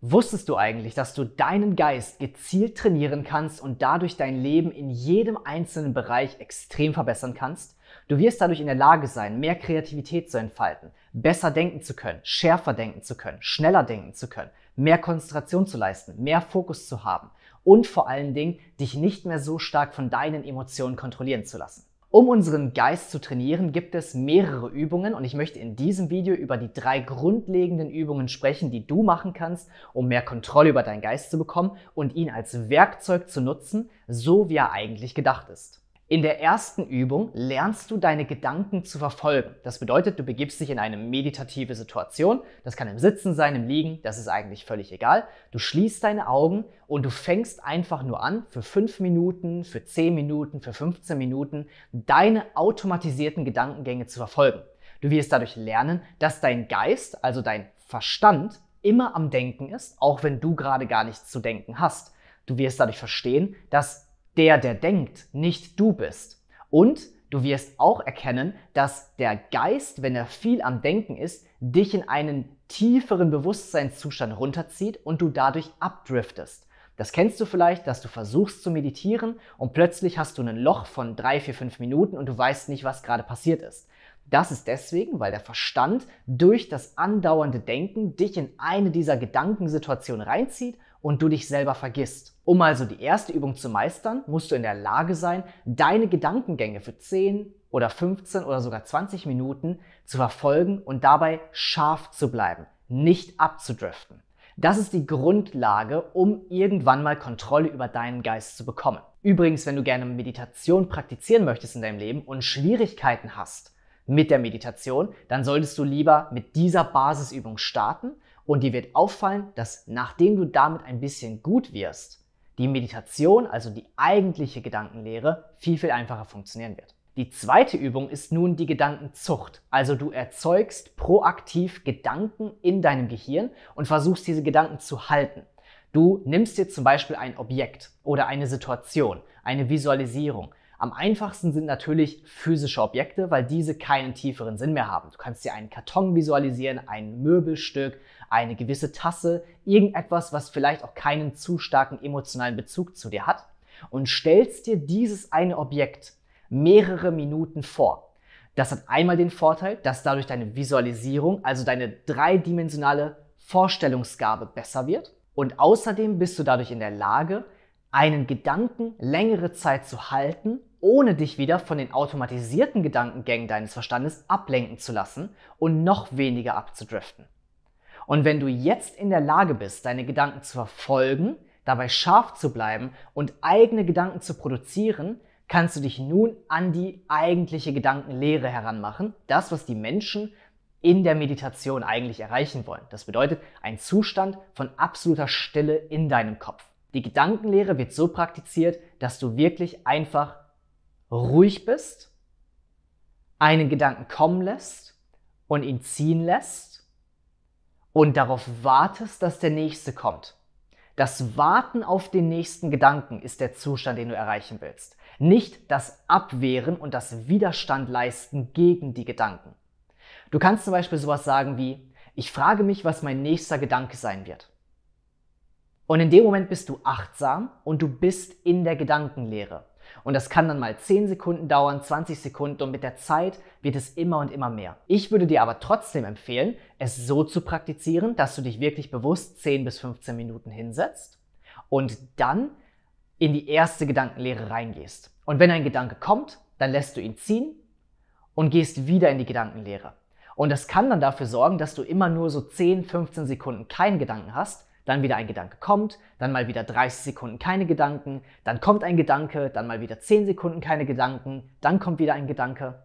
Wusstest du eigentlich, dass du deinen Geist gezielt trainieren kannst und dadurch dein Leben in jedem einzelnen Bereich extrem verbessern kannst? Du wirst dadurch in der Lage sein, mehr Kreativität zu entfalten, besser denken zu können, schärfer denken zu können, schneller denken zu können, mehr Konzentration zu leisten, mehr Fokus zu haben und vor allen Dingen dich nicht mehr so stark von deinen Emotionen kontrollieren zu lassen. Um unseren Geist zu trainieren, gibt es mehrere Übungen und ich möchte in diesem Video über die drei grundlegenden Übungen sprechen, die du machen kannst, um mehr Kontrolle über deinen Geist zu bekommen und ihn als Werkzeug zu nutzen, so wie er eigentlich gedacht ist. In der ersten Übung lernst du deine Gedanken zu verfolgen. Das bedeutet, du begibst dich in eine meditative Situation. Das kann im Sitzen sein, im Liegen, das ist eigentlich völlig egal. Du schließt deine Augen und du fängst einfach nur an, für fünf Minuten, für zehn Minuten, für 15 Minuten deine automatisierten Gedankengänge zu verfolgen. Du wirst dadurch lernen, dass dein Geist, also dein Verstand, immer am Denken ist, auch wenn du gerade gar nichts zu denken hast. Du wirst dadurch verstehen, dass der, der denkt, nicht du bist. Und du wirst auch erkennen, dass der Geist, wenn er viel am Denken ist, dich in einen tieferen Bewusstseinszustand runterzieht und du dadurch abdriftest. Das kennst du vielleicht, dass du versuchst zu meditieren und plötzlich hast du ein Loch von drei, vier, fünf Minuten und du weißt nicht, was gerade passiert ist. Das ist deswegen, weil der Verstand durch das andauernde Denken dich in eine dieser Gedankensituationen reinzieht und du dich selber vergisst. Um also die erste Übung zu meistern, musst du in der Lage sein, deine Gedankengänge für 10 oder 15 oder sogar 20 Minuten zu verfolgen und dabei scharf zu bleiben, nicht abzudriften. Das ist die Grundlage, um irgendwann mal Kontrolle über deinen Geist zu bekommen. Übrigens, wenn du gerne Meditation praktizieren möchtest in deinem Leben und Schwierigkeiten hast mit der Meditation, dann solltest du lieber mit dieser Basisübung starten und dir wird auffallen, dass nachdem du damit ein bisschen gut wirst, die Meditation, also die eigentliche Gedankenlehre, viel, viel einfacher funktionieren wird. Die zweite Übung ist nun die Gedankenzucht. Also du erzeugst proaktiv Gedanken in deinem Gehirn und versuchst diese Gedanken zu halten. Du nimmst dir zum Beispiel ein Objekt oder eine Situation, eine Visualisierung, am einfachsten sind natürlich physische Objekte, weil diese keinen tieferen Sinn mehr haben. Du kannst dir einen Karton visualisieren, ein Möbelstück, eine gewisse Tasse, irgendetwas, was vielleicht auch keinen zu starken emotionalen Bezug zu dir hat und stellst dir dieses eine Objekt mehrere Minuten vor. Das hat einmal den Vorteil, dass dadurch deine Visualisierung, also deine dreidimensionale Vorstellungsgabe besser wird und außerdem bist du dadurch in der Lage, einen Gedanken längere Zeit zu halten, ohne dich wieder von den automatisierten Gedankengängen deines Verstandes ablenken zu lassen und noch weniger abzudriften. Und wenn du jetzt in der Lage bist, deine Gedanken zu verfolgen, dabei scharf zu bleiben und eigene Gedanken zu produzieren, kannst du dich nun an die eigentliche Gedankenlehre heranmachen, das, was die Menschen in der Meditation eigentlich erreichen wollen. Das bedeutet ein Zustand von absoluter Stille in deinem Kopf. Die Gedankenlehre wird so praktiziert, dass du wirklich einfach ruhig bist, einen Gedanken kommen lässt und ihn ziehen lässt und darauf wartest, dass der nächste kommt. Das Warten auf den nächsten Gedanken ist der Zustand, den du erreichen willst. Nicht das Abwehren und das Widerstand leisten gegen die Gedanken. Du kannst zum Beispiel sowas sagen wie, ich frage mich, was mein nächster Gedanke sein wird. Und in dem Moment bist du achtsam und du bist in der Gedankenlehre. Und das kann dann mal 10 Sekunden dauern, 20 Sekunden und mit der Zeit wird es immer und immer mehr. Ich würde dir aber trotzdem empfehlen, es so zu praktizieren, dass du dich wirklich bewusst 10 bis 15 Minuten hinsetzt und dann in die erste Gedankenlehre reingehst. Und wenn ein Gedanke kommt, dann lässt du ihn ziehen und gehst wieder in die Gedankenlehre. Und das kann dann dafür sorgen, dass du immer nur so 10, 15 Sekunden keinen Gedanken hast, dann wieder ein Gedanke kommt, dann mal wieder 30 Sekunden keine Gedanken, dann kommt ein Gedanke, dann mal wieder 10 Sekunden keine Gedanken, dann kommt wieder ein Gedanke.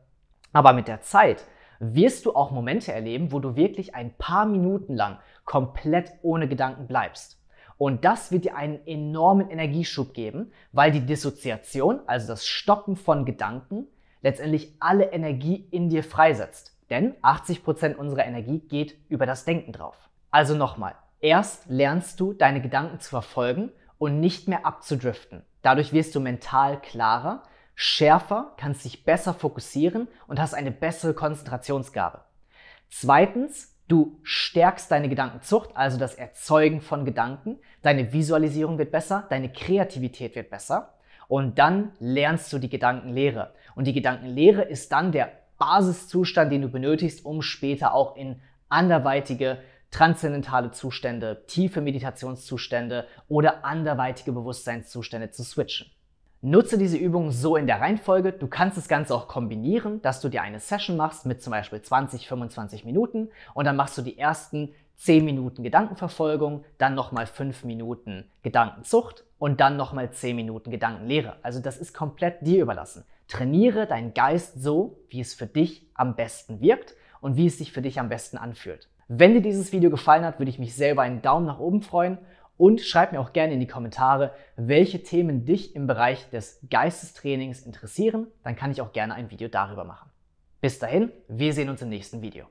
Aber mit der Zeit wirst du auch Momente erleben, wo du wirklich ein paar Minuten lang komplett ohne Gedanken bleibst. Und das wird dir einen enormen Energieschub geben, weil die Dissoziation, also das Stoppen von Gedanken, letztendlich alle Energie in dir freisetzt. Denn 80% Prozent unserer Energie geht über das Denken drauf. Also nochmal, Erst lernst du, deine Gedanken zu verfolgen und nicht mehr abzudriften. Dadurch wirst du mental klarer, schärfer, kannst dich besser fokussieren und hast eine bessere Konzentrationsgabe. Zweitens, du stärkst deine Gedankenzucht, also das Erzeugen von Gedanken. Deine Visualisierung wird besser, deine Kreativität wird besser. Und dann lernst du die Gedankenlehre. Und die Gedankenlehre ist dann der Basiszustand, den du benötigst, um später auch in anderweitige transzendentale Zustände, tiefe Meditationszustände oder anderweitige Bewusstseinszustände zu switchen. Nutze diese Übung so in der Reihenfolge. Du kannst das Ganze auch kombinieren, dass du dir eine Session machst mit zum Beispiel 20, 25 Minuten und dann machst du die ersten 10 Minuten Gedankenverfolgung, dann nochmal 5 Minuten Gedankenzucht und dann nochmal 10 Minuten Gedankenlehre. Also das ist komplett dir überlassen. Trainiere deinen Geist so, wie es für dich am besten wirkt und wie es sich für dich am besten anfühlt. Wenn dir dieses Video gefallen hat, würde ich mich selber einen Daumen nach oben freuen und schreib mir auch gerne in die Kommentare, welche Themen dich im Bereich des Geistestrainings interessieren. Dann kann ich auch gerne ein Video darüber machen. Bis dahin, wir sehen uns im nächsten Video.